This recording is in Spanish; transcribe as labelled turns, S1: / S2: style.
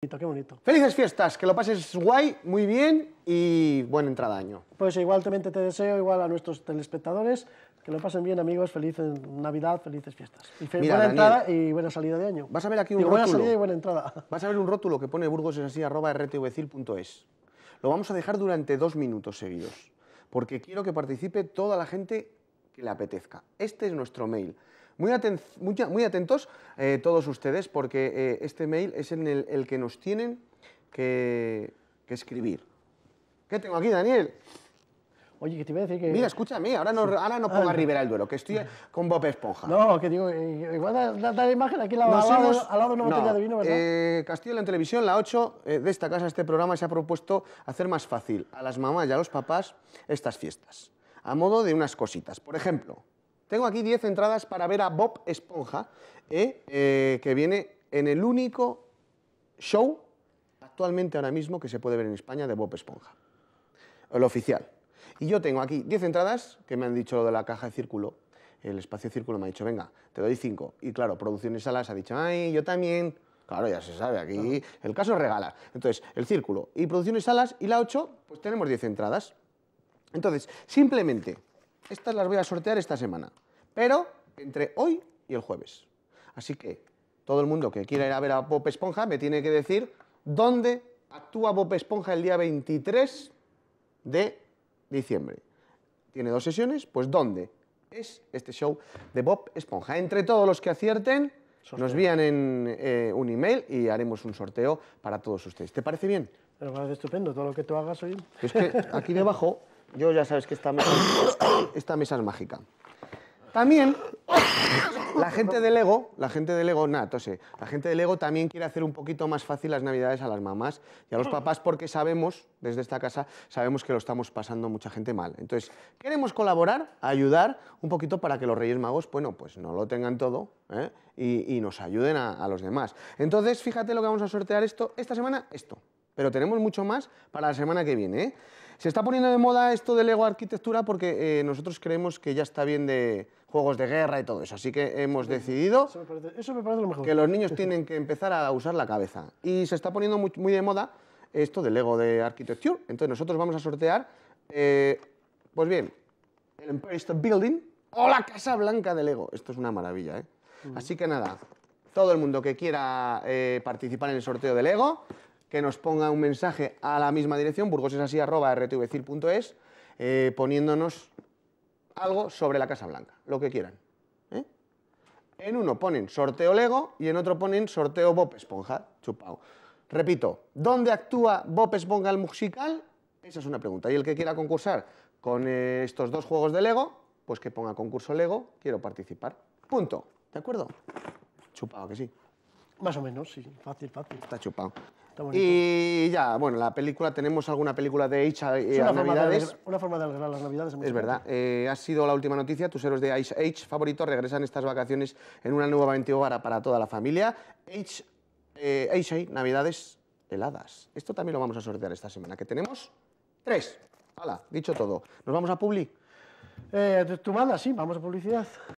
S1: Qué bonito. Felices fiestas, que lo pases guay, muy bien y buena entrada año. Pues igualmente te deseo, igual a nuestros telespectadores, que lo pasen bien amigos, feliz Navidad, felices fiestas. Y buena entrada y buena salida de año. Vas a ver aquí un rótulo. y buena entrada. Vas a ver un rótulo que pone burgosesasí.rtvcil.es. Lo vamos a dejar durante dos minutos seguidos, porque quiero que participe toda la gente que le apetezca. Este es nuestro mail. Muy, muy, atentos eh, todos ustedes porque eh, este mail es en el, que nos tienen que, escribir. ¿Qué tengo aquí, Daniel? Oye, que te iba a decir que... Mira, escúchame, ahora no, ahora no ponga ah, Rivera el duelo, que estoy ah. con Bob Esponja. No, que digo, eh, igual da, la imagen aquí la, al, lado, de una botella de vino, ¿verdad? Castillo en Televisión, la 8 de esta casa, este programa, se ha propuesto hacer más fácil a las mamás y a los papás estas fiestas, a modo de unas cositas. Por ejemplo, tengo aquí 10 entradas para ver a Bob Esponja, ¿eh? Eh, que viene en el único show actualmente ahora mismo que se puede ver en España de Bob Esponja, el oficial. Y yo tengo aquí 10 entradas, que me han dicho lo de la caja de círculo, el espacio círculo me ha dicho, venga, te doy 5. Y claro, Producciones Salas ha dicho, ay, yo también. Claro, ya se sabe, aquí el caso regala. Entonces, el círculo y Producciones Salas y la 8, pues tenemos 10 entradas. Entonces, simplemente, estas las voy a sortear esta semana pero entre hoy y el jueves. Así que todo el mundo que quiera ir a ver a Bob Esponja me tiene que decir dónde actúa Bob Esponja el día 23 de diciembre. Tiene dos sesiones, pues dónde es este show de Bob Esponja. Entre todos los que acierten, nos envían en, eh, un email y haremos un sorteo para todos ustedes. ¿Te parece bien? Pero parece estupendo todo lo que tú hagas hoy. Es que aquí debajo, yo ya sabes que esta mesa es mágica. También la gente de Lego, la gente de Lego, nada, la gente de Lego también quiere hacer un poquito más fácil las navidades a las mamás y a los papás porque sabemos, desde esta casa, sabemos que lo estamos pasando mucha gente mal. Entonces, queremos colaborar, ayudar un poquito para que los Reyes Magos, bueno, pues no lo tengan todo ¿eh? y, nos ayuden a, a los demás. Entonces, fíjate lo que vamos a sortear esto, esta semana, esto pero tenemos mucho más para la semana que viene. ¿eh? Se está poniendo de moda esto de Lego Arquitectura porque eh, nosotros creemos que ya está bien de juegos de guerra y todo eso, así que hemos decidido que los niños tienen que empezar a usar la cabeza. Y se está poniendo muy, de moda esto de Lego de Arquitectura, entonces nosotros vamos a sortear, eh, pues bien, el Empire State Building o la Casa Blanca de Lego. Esto es una maravilla, ¿eh? Así que nada, todo el mundo que quiera participar en el sorteo de Lego, que nos ponga un mensaje a la misma dirección, punto eh, poniéndonos algo sobre la Casa Blanca, lo que quieran. ¿eh? En uno ponen sorteo Lego y en otro ponen sorteo Bob Esponja, chupao. Repito, ¿dónde actúa Bob Esponja el musical? Esa es una pregunta. Y el que quiera concursar con eh, estos dos juegos de Lego, pues que ponga concurso Lego, quiero participar. Punto. ¿De acuerdo? Chupado que sí. Más o menos, sí, fácil, fácil. Está chupado. y ya, bueno, la película, tenemos alguna película de Age a eh, Navidades. una forma de alegrar las Navidades. Es verdad. Eh, ha sido la última noticia. Tus héroes de Ice H favoritos regresan estas vacaciones en una nueva aventura para toda la familia. H, eh, Age Navidades heladas. Esto también lo vamos a sortear esta semana, que tenemos tres. Hala, dicho todo. ¿Nos vamos a Publi? tu manda, sí, vamos a publicidad.